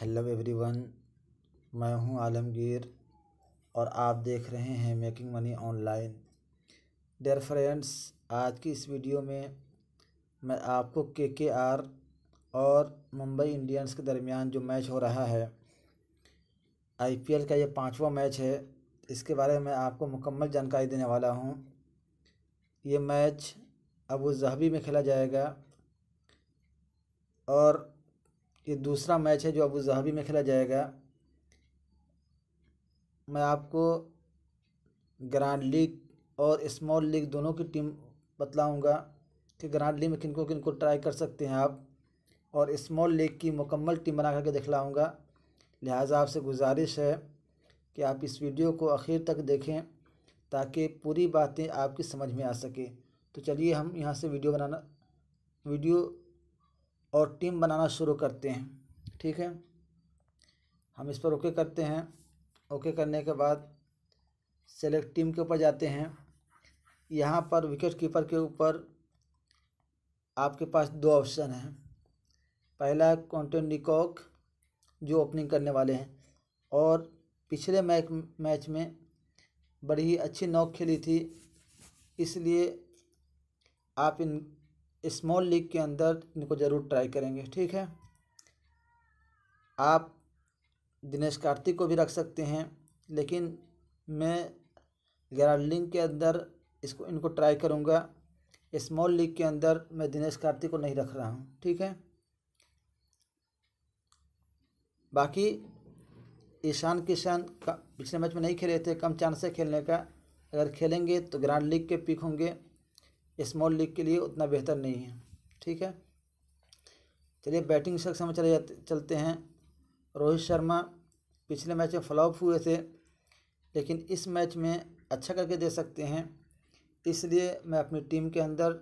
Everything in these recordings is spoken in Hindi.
हेलो एवरीवन मैं हूं आलमगीर और आप देख रहे हैं making money online dear friends आज की इस वीडियो में मैं आपको के के आर और मुंबई इंडियंस के दरमियान जो मैच हो रहा है आईपीएल का ये पाँचवा मैच है इसके बारे में आपको मुकम्मल जानकारी देने वाला हूँ ये मैच अबू जहबी में खेला जाएगा और ये दूसरा मैच है जो अबू जहाबी में खेला जाएगा मैं आपको ग्रांड लीग और स्मॉल लीग दोनों की टीम बतलाऊँगा कि ग्रांड लीग में किनको किनको ट्राई कर सकते हैं आप और स्मॉल लीग की मुकम्मल टीम बना करके दिखलाऊँगा लिहाजा आपसे गुजारिश है कि आप इस वीडियो को आखिर तक देखें ताकि पूरी बातें आपकी समझ में आ सके तो चलिए हम यहाँ से वीडियो बनाना वीडियो और टीम बनाना शुरू करते हैं ठीक है हम इस पर ओके करते हैं ओके करने के बाद सेलेक्ट टीम के ऊपर जाते हैं यहाँ पर विकेट कीपर के ऊपर आपके पास दो ऑप्शन हैं पहला है कॉन्टेन निकॉक जो ओपनिंग करने वाले हैं और पिछले मैच मैच में बड़ी ही अच्छी नॉक खेली थी इसलिए आप इन स्मॉल लीग के अंदर इनको ज़रूर ट्राई करेंगे ठीक है आप दिनेश कार्तिक को भी रख सकते हैं लेकिन मैं ग्यारह लिंग के अंदर इसको इनको ट्राई करूँगा स्मॉल लीग के अंदर मैं दिनेश कार्तिक को नहीं रख रहा हूँ ठीक है बाकी ईशान किशन पिछले मैच में नहीं खेले थे कम चांस से खेलने का अगर खेलेंगे तो ग्रांड लीग के पिक होंगे स्मॉल लीग के लिए उतना बेहतर नहीं है ठीक है चलिए बैटिंग सेक्शन में चले जाते चलते हैं रोहित शर्मा पिछले मैच में फ्लॉप हुए थे लेकिन इस मैच में अच्छा करके दे सकते हैं इसलिए मैं अपनी टीम के अंदर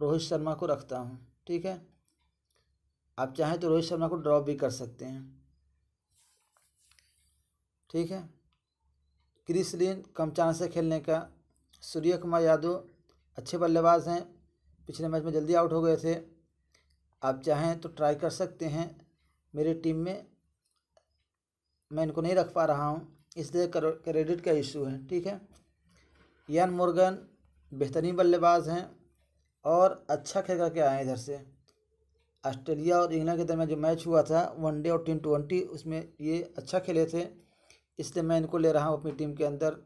रोहित शर्मा को रखता हूँ ठीक है आप चाहें तो रोहित शर्मा को ड्रॉप भी कर सकते हैं ठीक है क्रिस लिन कम चांस से खेलने का सूर्य कुमार यादव अच्छे बल्लेबाज हैं पिछले मैच में जल्दी आउट हो गए थे आप चाहें तो ट्राई कर सकते हैं मेरी टीम में मैं इनको नहीं रख पा रहा हूँ इसलिए क्रेडिट का इशू है ठीक है यान मुर्गन बेहतरीन बल्लेबाज हैं और अच्छा खेल करके आए इधर से ऑस्ट्रेलिया और इंग्लैंड के दरमियान जो मैच हुआ था वनडे और टी ट्वेंटी उसमें ये अच्छा खेले थे इसलिए मैं इनको ले रहा हूँ अपनी टीम के अंदर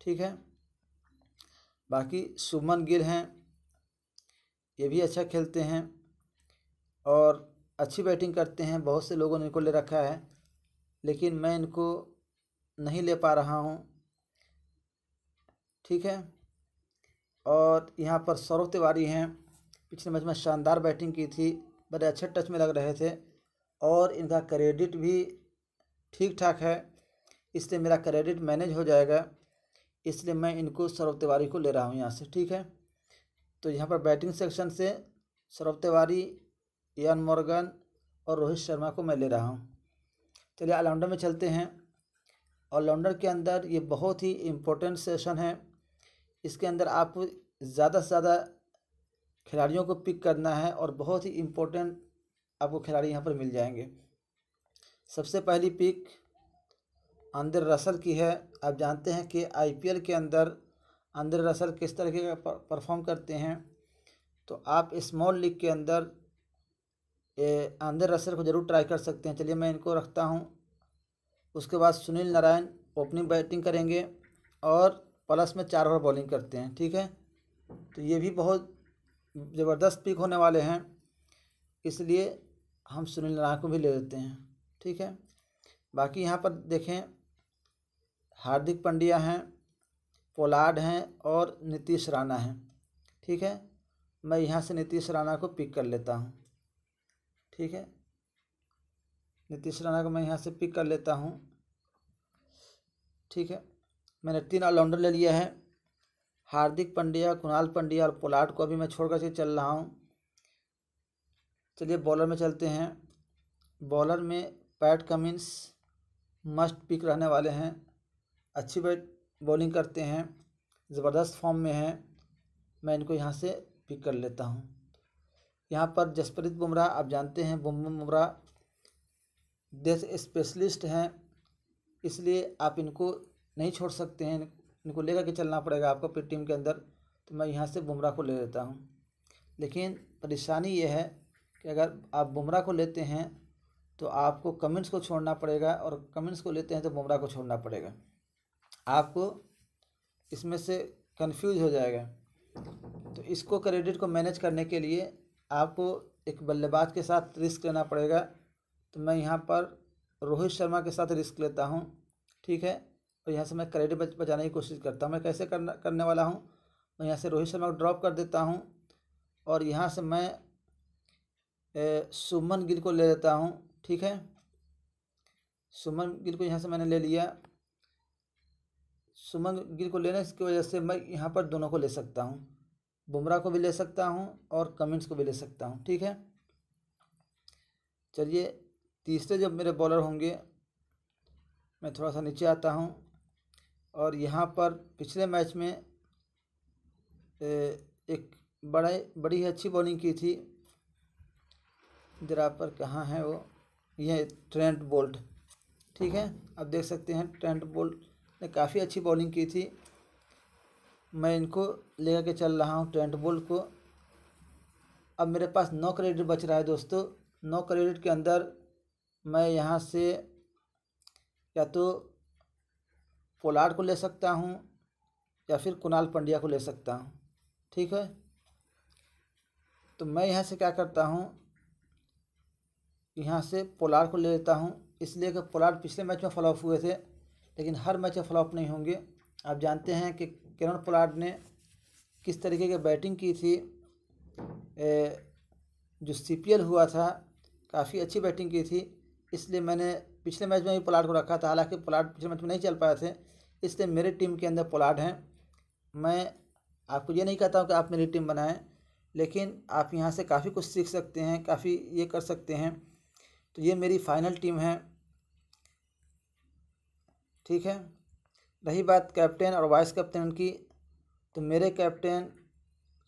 ठीक है बाकी सुमन गिल हैं ये भी अच्छा खेलते हैं और अच्छी बैटिंग करते हैं बहुत से लोगों ने इनको ले रखा है लेकिन मैं इनको नहीं ले पा रहा हूँ ठीक है और यहाँ पर सौरभ तिवारी हैं पिछले मैच में शानदार बैटिंग की थी बड़े अच्छे टच में लग रहे थे और इनका क्रेडिट भी ठीक ठाक है इसलिए मेरा क्रेडिट मैनेज हो जाएगा इसलिए मैं इनको सौरभ तिवारी को ले रहा हूँ यहाँ से ठीक है तो यहाँ पर बैटिंग सेक्शन से सौरभ तिवारी एन मॉर्गन और रोहित शर्मा को मैं ले रहा हूँ चलिए ऑलराउंडर में चलते हैं ऑलराउंडर के अंदर ये बहुत ही इम्पोर्टेंट सेशन है इसके अंदर आप ज़्यादा से ज़्यादा खिलाड़ियों को पिक करना है और बहुत ही इम्पोर्टेंट आपको खिलाड़ी यहाँ पर मिल जाएंगे सबसे पहली पिक अंदर रसल की है आप जानते हैं कि आईपीएल के अंदर अंदर रसल किस तरह के परफॉर्म करते हैं तो आप स्मॉल लीग के अंदर अंदर रसल को ज़रूर ट्राई कर सकते हैं चलिए मैं इनको रखता हूँ उसके बाद सुनील नारायण ओपनिंग बैटिंग करेंगे और प्लस में चार ओवर बॉलिंग करते हैं ठीक है तो ये भी बहुत ज़बरदस्त पिक होने वाले हैं इसलिए हम सुनील नारायण को भी ले लेते हैं ठीक है बाकी यहाँ पर देखें हार्दिक पंड्या हैं पोलार्ड हैं और नीतीश राणा हैं ठीक है मैं यहाँ से नीतीश राणा को पिक कर लेता हूँ ठीक है नीतीश राणा को मैं यहाँ से पिक कर लेता हूँ ठीक है मैंने तीन ऑलराउंडर ले लिया है हार्दिक पंड्या कुणाल पंड्या और पोलार्ड को अभी मैं छोड़ करके चल रहा हूँ चलिए बॉलर में चलते हैं बॉलर में पैट कमिंस मस्ट पिक रहने वाले हैं अच्छी बैट बॉलिंग करते हैं ज़बरदस्त फॉर्म में हैं मैं इनको यहाँ से पिक कर लेता हूँ यहाँ पर जसप्रीत बुमराह आप जानते हैं बुमराह देश स्पेशलिस्ट हैं इसलिए आप इनको नहीं छोड़ सकते हैं इनको लेकर के चलना पड़ेगा आपको अपनी टीम के अंदर तो मैं यहाँ से बुमराह को ले लेता हूँ लेकिन परेशानी यह है कि अगर आप बुमराह को लेते हैं तो आपको कमेंट्स को छोड़ना पड़ेगा और कमेंट्स को लेते हैं तो बुमराह को छोड़ना पड़ेगा आपको इसमें से कंफ्यूज हो जाएगा तो इसको क्रेडिट को मैनेज करने के लिए आपको एक बल्लेबाज के साथ रिस्क लेना पड़ेगा तो मैं यहाँ पर रोहित शर्मा के साथ रिस्क लेता हूँ ठीक है और यहाँ से मैं क्रेडिट बच बचाने की कोशिश करता हूँ मैं कैसे करना करने वाला हूँ मैं यहाँ से रोहित शर्मा को ड्रॉप कर देता हूँ और यहाँ से मैं ए, सुमन गिल को ले लेता हूँ ठीक है सुमन गिल को यहाँ से मैंने ले लिया सुमन गिल को लेने की वजह से मैं यहाँ पर दोनों को ले सकता हूँ बुमराह को भी ले सकता हूँ और कमिंस को भी ले सकता हूँ ठीक है चलिए तीसरे जब मेरे बॉलर होंगे मैं थोड़ा सा नीचे आता हूँ और यहाँ पर पिछले मैच में एक बड़ा बड़ी अच्छी बॉलिंग की थी जरा पर कहाँ है वो ये ट्रेंट बोल्ट ठीक है आप देख सकते हैं ट्रेंट बोल्ट ने काफ़ी अच्छी बॉलिंग की थी मैं इनको लेकर के चल रहा हूँ ट्रेंट बोल्ट को अब मेरे पास नौ क्रेडिट बच रहा है दोस्तों नौ क्रेडिट के अंदर मैं यहाँ से या तो पोलार्ड को ले सकता हूँ या फिर कुणाल पंड्या को ले सकता हूँ ठीक है तो मैं यहाँ से क्या करता हूँ यहाँ से पोलाड को ले लेता हूँ इसलिए कि पोलाड पिछले मैच में फॉलोअप हुए थे लेकिन हर मैच फ्लॉप नहीं होंगे आप जानते हैं कि किरण पोलार्ड ने किस तरीके की बैटिंग की थी ए, जो सी हुआ था काफ़ी अच्छी बैटिंग की थी इसलिए मैंने पिछले मैच में भी पोलार्ड को रखा था हालांकि पोलार्ड पिछले मैच में नहीं चल पाए थे इसलिए मेरी टीम के अंदर पोलार्ड हैं मैं आपको ये नहीं कहता हूँ कि आप मेरी टीम बनाएं लेकिन आप यहाँ से काफ़ी कुछ सीख सकते हैं काफ़ी ये कर सकते हैं तो ये मेरी फ़ाइनल टीम है ठीक है रही बात कैप्टन और वाइस कैप्टन की तो मेरे कैप्टन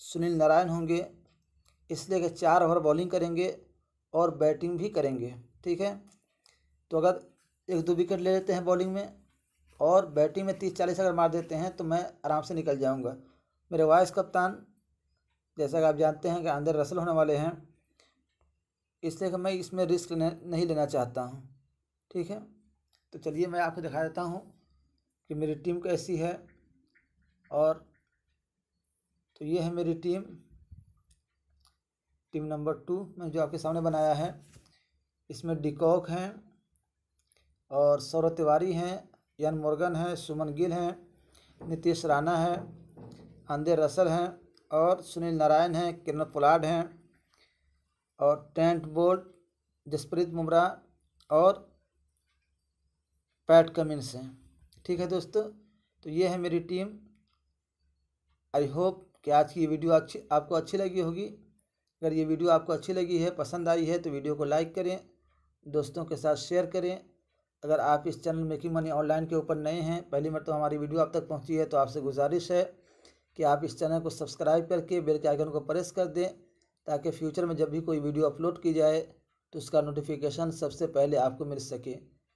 सुनील नारायण होंगे इसलिए कि चार ओवर बॉलिंग करेंगे और बैटिंग भी करेंगे ठीक है तो अगर एक दो विकेट ले लेते हैं बॉलिंग में और बैटिंग में तीस चालीस अगर मार देते हैं तो मैं आराम से निकल जाऊंगा मेरे वाइस कप्तान जैसा कि आप जानते हैं कि आंदर रसल होने वाले हैं इसलिए कि मैं इसमें रिस्क नहीं लेना चाहता हूँ ठीक है तो चलिए मैं आपको दिखा देता हूँ कि मेरी टीम कैसी है और तो ये है मेरी टीम टीम नंबर टू मैंने जो आपके सामने बनाया है इसमें डिकॉक हैं और सौरभ तिवारी हैं यान मुर्गन हैं सुमन गिल हैं नीतीश राणा हैं आंदे रसल हैं और सुनील नारायण हैं किरण पुलाड हैं और टेंट बोल्ट जसप्रीत मुमरा और पैट कमिंस हैं ठीक है दोस्तों तो ये है मेरी टीम आई होप कि आज की ये वीडियो अच्छी आपको अच्छी लगी होगी अगर ये वीडियो आपको अच्छी लगी है पसंद आई है तो वीडियो को लाइक करें दोस्तों के साथ शेयर करें अगर आप इस चैनल मेकिंग मनी ऑनलाइन के ऊपर नए हैं पहली बार तो हमारी वीडियो आप तक पहुंची है तो आपसे गुजारिश है कि आप इस चैनल को सब्सक्राइब करके बेल के आइकन को प्रेस कर दें ताकि फ्यूचर में जब भी कोई वीडियो अपलोड की जाए तो उसका नोटिफिकेशन सबसे पहले आपको मिल सके